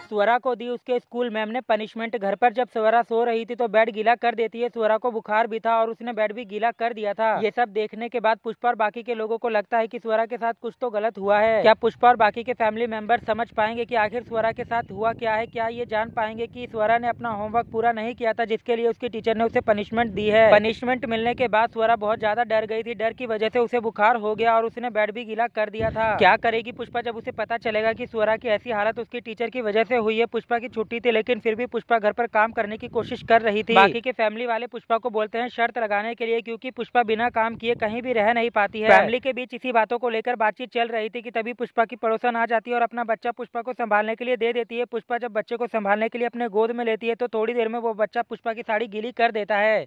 स्वरा को दी उसके school ma'am ने पनिशमेंट घर पर जब स्वरा सो रही थी तो बेड गीला कर देती है स्वरा को बुखार भी था और उसने बेड भी गीला कर दिया था ये सब देखने के बाद पुष्पा और बाकी के लोगों को लगता है कि स्वरा के साथ कुछ तो गलत हुआ है क्या पुष्पा और बाकी के फैमिली मेंबर समझ पाएंगे कि आखिर स्वरा के साथ हुआ क्या है क्या ये जान पाएंगे की स्वरा ने अपना होमवर्क पूरा नहीं किया था जिसके लिए उसके टीचर ने उसे पनिशमेंट दी है पनिशमेंट मिलने के बाद स्वरा बहुत ज्यादा डर गई थी डर की वजह से उसे बुखार हो गया और उसने बेड भी गीला कर दिया था क्या करेगी पुष्पा जब उसे पता चलेगा की स्वरा की ऐसी हालत उसके टीचर की वजह तरह से हुई है पुष्पा की छुट्टी थी लेकिन फिर भी पुष्पा घर पर काम करने की कोशिश कर रही थी बाकी के फैमिली वाले पुष्पा को बोलते हैं शर्त लगाने के लिए क्योंकि पुष्पा बिना काम किए कहीं भी रह नहीं पाती है फैमिली के बीच इसी बातों को लेकर बातचीत चल रही थी कि तभी पुष्पा की पड़ोसन आ जाती है और अपना बच्चा पुष्पा को संभालने के लिए दे देती है पुष्पा जब बच्चे को संभालने के लिए अपने गोद में लेती है तो थोड़ी देर में वो बच्चा पुष्पा की साड़ी गिली कर देता है